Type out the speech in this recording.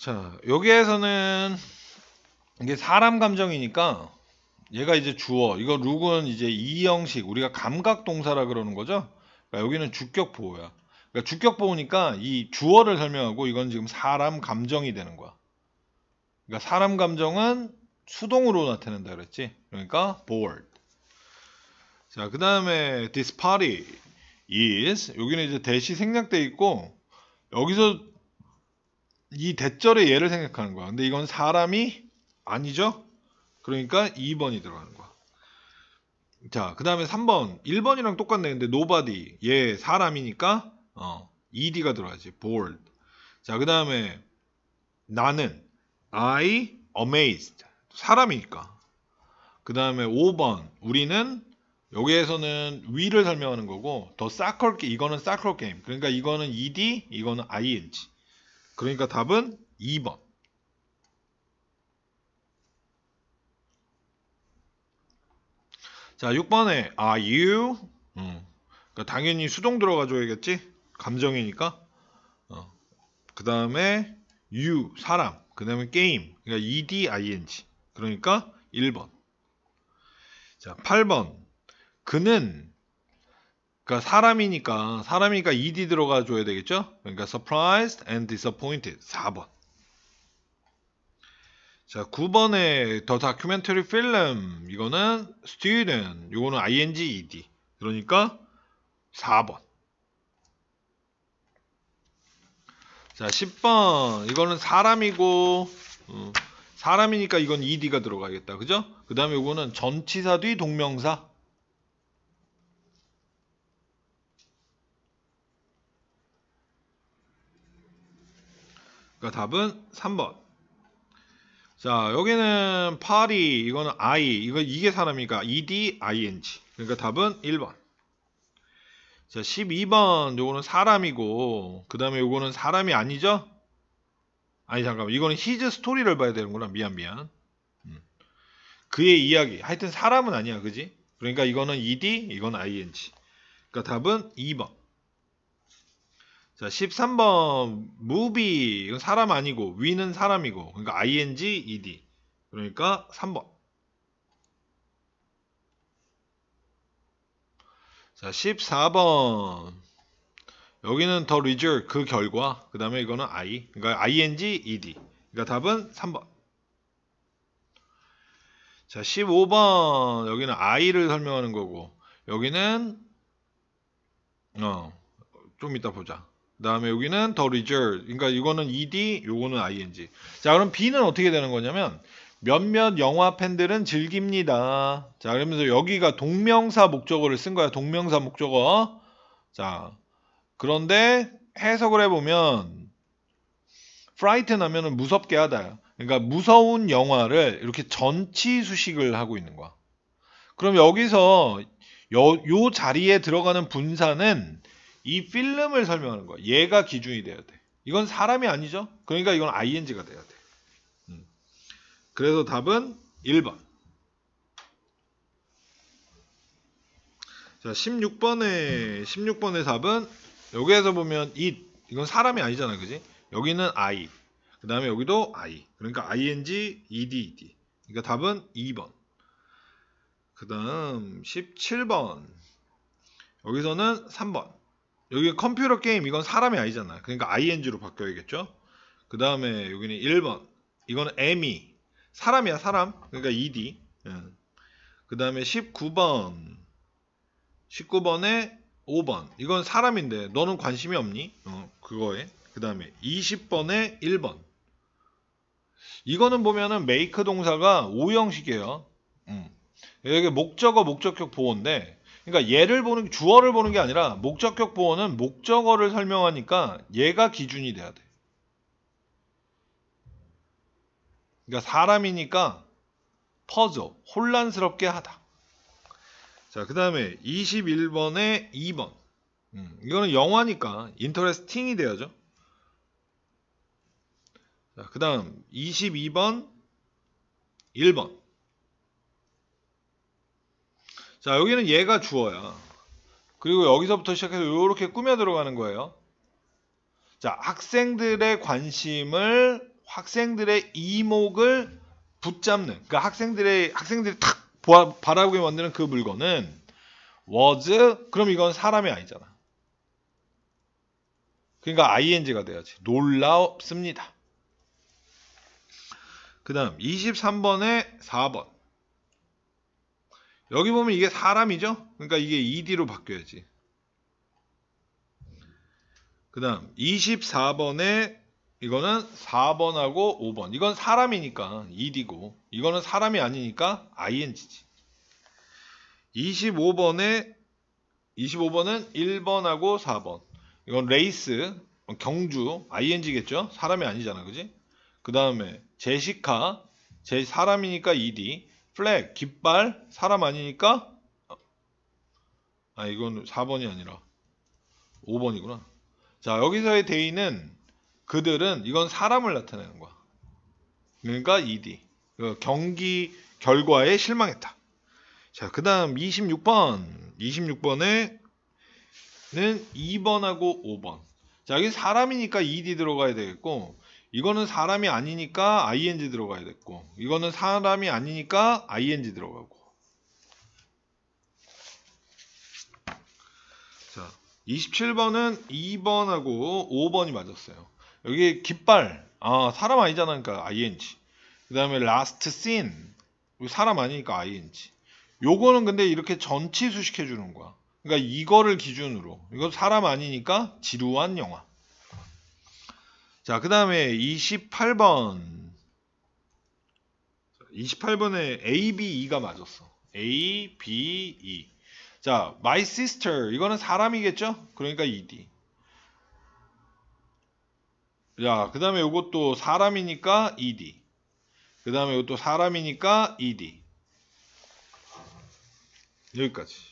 자, 여기에서는 이게 사람 감정이니까 얘가 이제 주어. 이거 룩은 이제 이형식 우리가 감각 동사라 그러는 거죠. 그러니까 여기는 주격 보호야. 그러니까 주격 보호니까 이 주어를 설명하고 이건 지금 사람 감정이 되는 거야. 그러니까 사람 감정은 수동으로 나타낸다 그랬지. 그러니까 bored. 자, 그 다음에 this party is 여기는 이제 대시 생략돼 있고 여기서 이 대절의 예를 생각하는 거야. 근데 이건 사람이 아니죠? 그러니까 2번이 들어가는 거야. 자, 그 다음에 3번. 1번이랑 똑같네. 근데 nobody. 예, 사람이니까, 어, ed가 들어가지. b o r d 자, 그 다음에 나는 I amazed. 사람이니까. 그 다음에 5번. 우리는 여기에서는 위를 설명하는 거고, 더싸클 게, 이거는 싸클 게임. 그러니까 이거는 ed, 이거는 ing. 그러니까 답은 2번. 자, 6번에 are you? 음, 그러니까 당연히 수동 들어가 줘야겠지? 감정이니까. 어. 그 다음에 you, 사람. 그 다음에 게임. 그러니까 ed, ing. 그러니까 1번. 자, 8번. 그는 그러니까 사람이니까 사람이니까 ed 들어가 줘야 되겠죠? 그러니까 surprised and disappointed 4번. 자, 9번에 더 다큐멘터리 필름 이거는 student 이거는 ing ed. 그러니까 4번. 자, 10번. 이거는 사람이고 음, 사람이니까 이건 ed가 들어가겠다. 그죠? 그다음에 이거는 전치사 뒤 동명사. 그러니까 답은 3번. 자, 여기는 파리, 이거는 아 이거 이 이게 사람이니까 ED, ING. 그러니까 답은 1번. 자, 12번, 요거는 사람이고, 그 다음에 요거는 사람이 아니죠? 아니, 잠깐만. 이거는 히즈 스토리를 봐야 되는구나. 미안, 미안. 음. 그의 이야기. 하여튼 사람은 아니야, 그지? 그러니까 이거는 ED, 이건 ING. 그러니까 답은 2번. 자, 13번 무비 이건 사람 아니고 위는 사람이고 그러니까 ing ed 그러니까 3번 자 14번 여기는 더리 e 그 결과 그 다음에 이거는 i 그러니까 ing ed 그러니까 답은 3번 자 15번 여기는 i를 설명하는 거고 여기는 어좀 이따 보자 그 다음에 여기는 더리 e s 그러니까 이거는 ed, 요거는 ing. 자, 그럼 b는 어떻게 되는 거냐면 몇몇 영화 팬들은 즐깁니다. 자, 그러면서 여기가 동명사 목적어를 쓴 거야. 동명사 목적어. 자, 그런데 해석을 해보면 frighten 하면은 무섭게 하다. 그러니까 무서운 영화를 이렇게 전치 수식을 하고 있는 거야. 그럼 여기서 요, 요 자리에 들어가는 분사는 이 필름을 설명하는 거야. 얘가 기준이 돼야 돼. 이건 사람이 아니죠. 그러니까 이건 ing가 돼야 돼. 음. 그래서 답은 1번. 자, 16번의 16번의 답은 여기에서 보면 it 이건 사람이 아니잖아. 그지? 여기는 i. 그다음에 여기도 i. 그러니까 ing ed 그러니까 답은 2번. 그다음 17번. 여기서는 3번. 여기 컴퓨터 게임 이건 사람이 아니잖아. 그러니까 ing로 바뀌어야겠죠? 그 다음에 여기는 1번. 이건 M이. 사람이야, 사람. 그러니까 ED. 예. 그 다음에 19번. 19번에 5번. 이건 사람인데 너는 관심이 없니? 어, 그거에. 그 다음에 20번에 1번. 이거는 보면은 make 동사가 5형식이에요 음. 여기 목적어 목적격 보호인데 그러니까 얘를 보는 주어를 보는 게 아니라 목적격 보어는 목적어를 설명하니까 얘가 기준이 돼야 돼. 그러니까 사람이니까 퍼져 혼란스럽게 하다. 자, 그 다음에 21번에 2번. 음, 이거는 영화니까 인터레스팅이 돼야죠. 자, 그 다음 22번 1번. 자 여기는 얘가 주어야 그리고 여기서부터 시작해서 이렇게 꾸며 들어가는 거예요 자 학생들의 관심을 학생들의 이목을 붙잡는 그러니까 학생들의 학생들이 탁 보아, 바라보게 만드는 그 물건은 was 그럼 이건 사람이 아니잖아 그러니까 ing가 돼야지 놀랍습니다 그 다음 23번에 4번 여기 보면 이게 사람이죠? 그러니까 이게 ed로 바뀌어야지. 그 다음 24번에 이거는 4번하고 5번. 이건 사람이니까 ed고 이거는 사람이 아니니까 ing지. 25번에 25번은 1번하고 4번. 이건 레이스, 경주, ing겠죠? 사람이 아니잖아, 그지? 그 다음에 제시카, 제 사람이니까 ed. 플렉 깃발 사람 아니니까 아 이건 4번이 아니라 5번이구나 자 여기서의 데이는 그들은 이건 사람을 나타내는 거야 그러니까 ED 그 경기 결과에 실망했다 자 그 다음 26번 26번에는 2번하고 5번 자 여기 사람이니까 ED 들어가야 되겠고 이거는 사람이 아니니까 ing 들어가야 됐고 이거는 사람이 아니니까 ing 들어가고 자 27번은 2번하고 5번이 맞았어요 여기 깃발 아 사람 아니잖아 그러니까 ing 그 다음에 last scene 사람 아니니까 ing 요거는 근데 이렇게 전치 수식해 주는 거야 그러니까 이거를 기준으로 이거 사람 아니니까 지루한 영화 자, 그 다음에 28번. 28번에 A, B, E가 맞았어. A, B, E. 자, my sister. 이거는 사람이겠죠? 그러니까 ED. 자, 그 다음에 이것도 사람이니까 ED. 그 다음에 이것도 사람이니까 ED. 여기까지.